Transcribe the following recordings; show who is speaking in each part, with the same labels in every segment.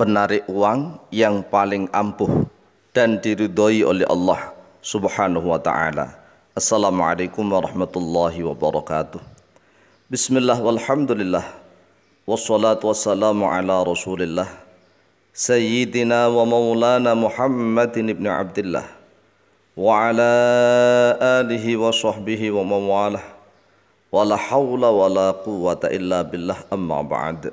Speaker 1: penarik uang yang paling ampuh dan diridhoi oleh Allah Subhanahu wa taala. Assalamualaikum warahmatullahi wabarakatuh. Bismillah walhamdulillah wassalatu wassalamu ala Rasulillah sayyidina wa maulana Muhammadin ibn Abdullah wa ala alihi wa sahbihi wa mawalah wa la hawla wa la quwwata illa billah amma ba'd.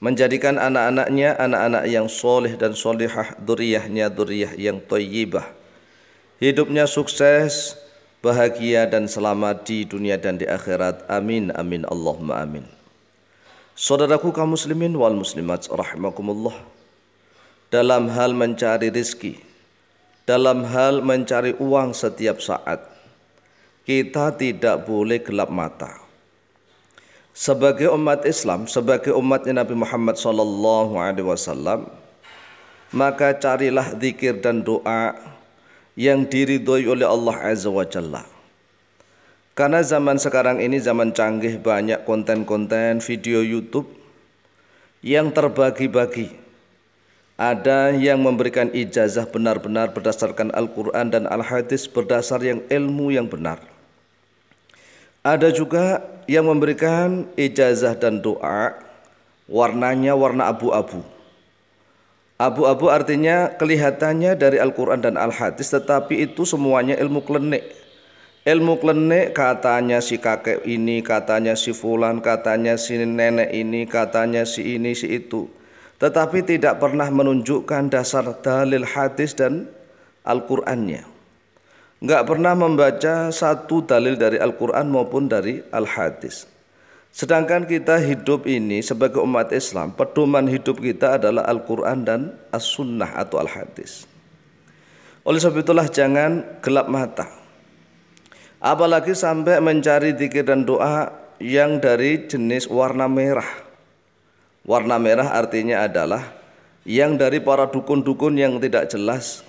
Speaker 1: menjadikan anak-anaknya anak-anak yang soleh dan solehah, duriyahnya duriyah yang toyibah. Hidupnya sukses, bahagia dan selamat di dunia dan di akhirat. Amin, amin, Allahumma amin. Saudaraku kaum muslimin wal muslimat rahimakumullah. Dalam hal mencari rizki, dalam hal mencari uang setiap saat, kita tidak boleh gelap mata sebagai umat Islam, sebagai umatnya Nabi Muhammad sallallahu alaihi wasallam, maka carilah zikir dan doa yang diridhoi oleh Allah azza wa jalla. Karena zaman sekarang ini zaman canggih banyak konten-konten video YouTube yang terbagi-bagi. Ada yang memberikan ijazah benar-benar berdasarkan Al-Quran dan Al-Hadis berdasar yang ilmu yang benar. Ada juga yang memberikan ijazah dan doa warnanya warna abu-abu. Abu-abu artinya kelihatannya dari Al-Quran dan Al-Hadis tetapi itu semuanya ilmu klenik. Ilmu klenik katanya si kakek ini, katanya si fulan, katanya si nenek ini, katanya si ini, si itu. Tetapi tidak pernah menunjukkan dasar dalil hadis dan Al-Qur'annya nggak pernah membaca satu dalil dari Al-Quran maupun dari Al-Hadis. Sedangkan kita hidup ini sebagai umat Islam, pedoman hidup kita adalah Al-Quran dan As-Sunnah atau Al-Hadis. Oleh sebab itulah jangan gelap mata. Apalagi sampai mencari dikir dan doa yang dari jenis warna merah. Warna merah artinya adalah yang dari para dukun-dukun yang tidak jelas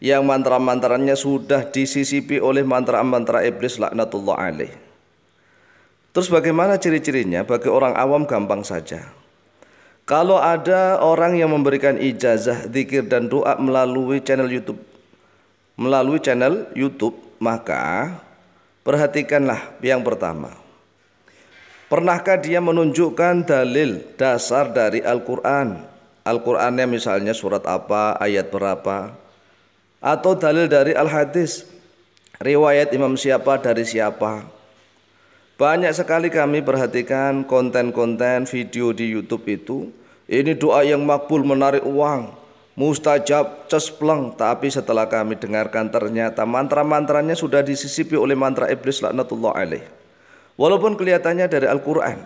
Speaker 1: yang mantra-mantranya sudah disisipi oleh mantra-mantra iblis laknatullah alaih. Terus bagaimana ciri-cirinya bagi orang awam gampang saja. Kalau ada orang yang memberikan ijazah zikir dan doa melalui channel YouTube melalui channel YouTube, maka perhatikanlah yang pertama. Pernahkah dia menunjukkan dalil dasar dari Al-Qur'an? Al-Qur'annya misalnya surat apa, ayat berapa, atau dalil dari al-hadis riwayat imam siapa dari siapa banyak sekali kami perhatikan konten-konten video di YouTube itu ini doa yang makbul menarik uang mustajab cespleng tapi setelah kami dengarkan ternyata mantra-mantranya sudah disisipi oleh mantra iblis laknatullah alaih walaupun kelihatannya dari Al-Qur'an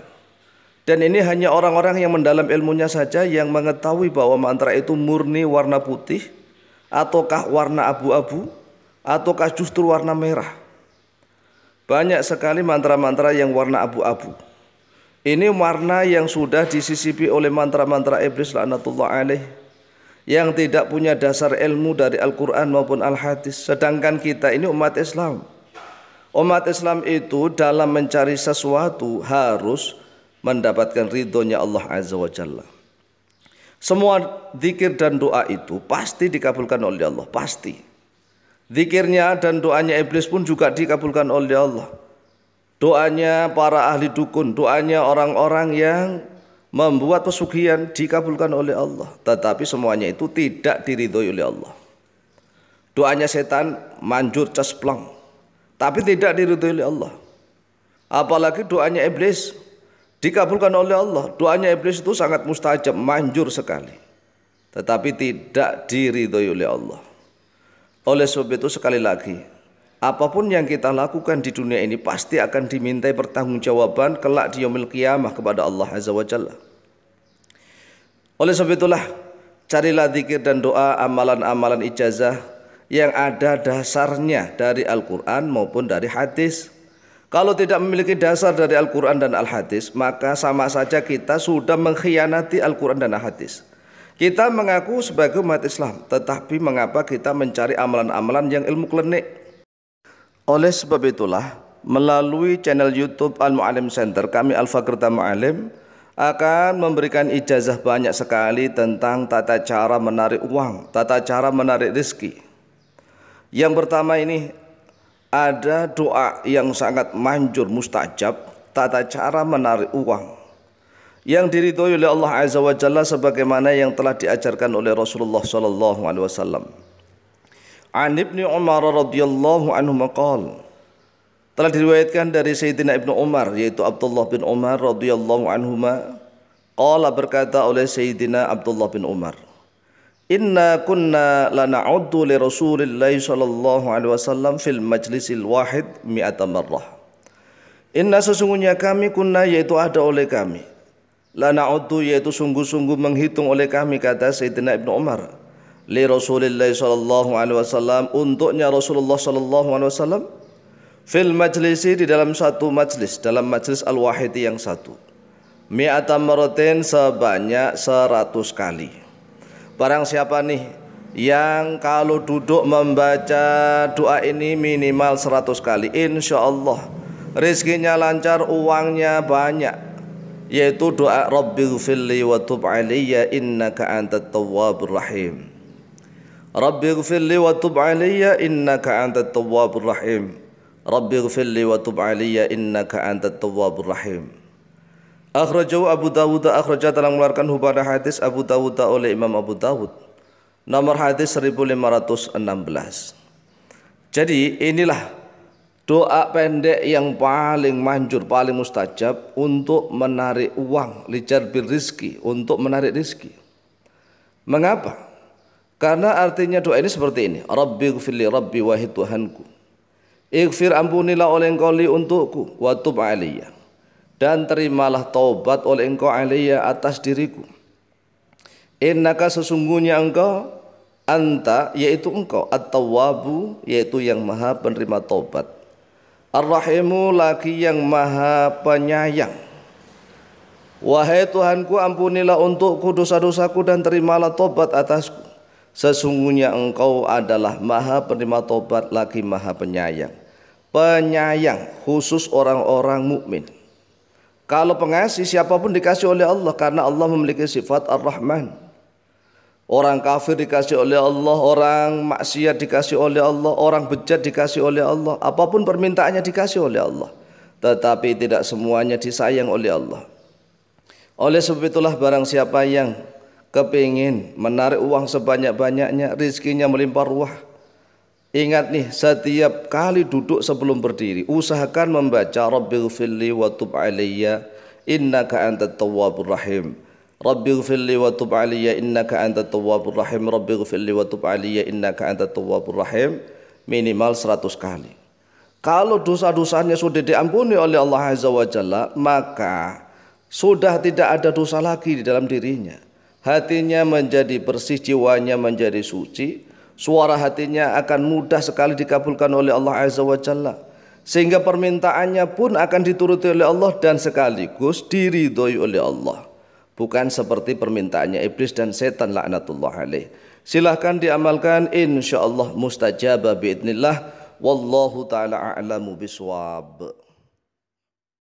Speaker 1: dan ini hanya orang-orang yang mendalam ilmunya saja yang mengetahui bahwa mantra itu murni warna putih ataukah warna abu-abu ataukah justru warna merah. Banyak sekali mantra-mantra yang warna abu-abu. Ini warna yang sudah disisipi oleh mantra-mantra iblis laknatullah alaih yang tidak punya dasar ilmu dari Al-Qur'an maupun Al-Hadis. Sedangkan kita ini umat Islam. Umat Islam itu dalam mencari sesuatu harus mendapatkan ridhonya Allah Azza wa Jalla. Semua zikir dan doa itu pasti dikabulkan oleh Allah, pasti. Zikirnya dan doanya iblis pun juga dikabulkan oleh Allah. Doanya para ahli dukun, doanya orang-orang yang membuat pesugihan dikabulkan oleh Allah. Tetapi semuanya itu tidak diridhoi oleh Allah. Doanya setan manjur cesplang. Tapi tidak diridhoi oleh Allah. Apalagi doanya iblis Dikabulkan oleh Allah. Doanya iblis itu sangat mustajab, manjur sekali. Tetapi tidak diridhoi oleh Allah. Oleh sebab itu sekali lagi, apapun yang kita lakukan di dunia ini pasti akan dimintai pertanggungjawaban kelak di yaumil qiyamah kepada Allah Azza wa Jalla. Oleh sebab itulah, carilah zikir dan doa amalan-amalan ijazah yang ada dasarnya dari Al-Quran maupun dari hadis kalau tidak memiliki dasar dari Al-Quran dan Al-Hadis, maka sama saja kita sudah mengkhianati Al-Quran dan Al-Hadis. Kita mengaku sebagai umat Islam, tetapi mengapa kita mencari amalan-amalan yang ilmu klenik? Oleh sebab itulah, melalui channel YouTube Al-Mu'alim Center, kami Al-Fakir Ma'alim akan memberikan ijazah banyak sekali tentang tata cara menarik uang, tata cara menarik rezeki. Yang pertama ini ada doa yang sangat manjur mustajab tata cara menarik uang yang diridhoi oleh Allah Azza wa Jalla sebagaimana yang telah diajarkan oleh Rasulullah sallallahu alaihi wasallam. An Ibnu Umar radhiyallahu anhu maqal telah diriwayatkan dari Sayyidina Ibnu Umar yaitu Abdullah bin Umar radhiyallahu anhu ma, qala berkata oleh Sayyidina Abdullah bin Umar Inna kunna lana'uddu li Rasulillahi sallallahu alaihi wasallam fil majlisil wahid mi'ata marrah. Inna sesungguhnya kami kunna yaitu ada oleh kami. Lana'uddu yaitu sungguh-sungguh menghitung oleh kami kata Sayyidina Ibnu Umar. Li Rasulillah sallallahu alaihi wasallam untuknya Rasulullah sallallahu alaihi wasallam fil majlisi di dalam satu majlis dalam majlis al-wahidi yang satu. Mi'ata maratin sebanyak seratus kali. Barang siapa nih yang kalau duduk membaca doa ini minimal 100 kali Insya Allah Rizkinya lancar, uangnya banyak Yaitu doa Rabbi gfirli wa tub aliyya innaka antat tawwabur rahim Rabbi gfirli wa tub aliyya innaka antat tawwabur rahim Rabbi gfirli wa tub aliyya innaka antat tawwabur rahim Akhrajahu Abu Dawud akhraja telah mengeluarkan pada hadis Abu Dawud oleh Imam Abu Dawud. Nomor hadis 1516. Jadi inilah doa pendek yang paling manjur, paling mustajab untuk menarik uang, lijar bil rizki, untuk menarik rizki. Mengapa? Karena artinya doa ini seperti ini. Rabbi gfirli Rabbi wahid Tuhanku. Ighfir ampunilah oleh engkau li untukku wa aliyah dan terimalah taubat oleh engkau alaiya atas diriku. Innaka sesungguhnya engkau anta yaitu engkau at-tawwabu yaitu yang maha penerima taubat. Ar-Rahimu lagi yang maha penyayang. Wahai Tuhanku ampunilah untukku dosa-dosaku dan terimalah taubat atasku. Sesungguhnya engkau adalah maha penerima taubat lagi maha penyayang. Penyayang khusus orang-orang mukmin. Kalau pengasih siapapun dikasih oleh Allah karena Allah memiliki sifat Ar-Rahman. Orang kafir dikasih oleh Allah, orang maksiat dikasih oleh Allah, orang bejat dikasih oleh Allah, apapun permintaannya dikasih oleh Allah. Tetapi tidak semuanya disayang oleh Allah. Oleh sebab itulah barang siapa yang kepingin menarik uang sebanyak-banyaknya, rizkinya melimpah ruah, Ingat nih, setiap kali duduk sebelum berdiri, usahakan membaca Rabbighfirli wa tub alayya innaka antat tawwabur rahim. Rabbighfirli wa tub alayya innaka antat tawwabur rahim. Rabbighfirli wa tub alayya innaka antat tawwabur rahim. Minimal 100 kali. Kalau dosa-dosanya sudah diampuni oleh Allah Azza wa Jalla, maka sudah tidak ada dosa lagi di dalam dirinya. Hatinya menjadi bersih, jiwanya menjadi suci, Suara hatinya akan mudah sekali dikabulkan oleh Allah Azza wa Jalla. Sehingga permintaannya pun akan dituruti oleh Allah dan sekaligus diridhoi oleh Allah. Bukan seperti permintaannya iblis dan setan laknatullah alaih. Silahkan diamalkan insya Allah mustajabah biidnillah. Wallahu ta'ala a'lamu biswab.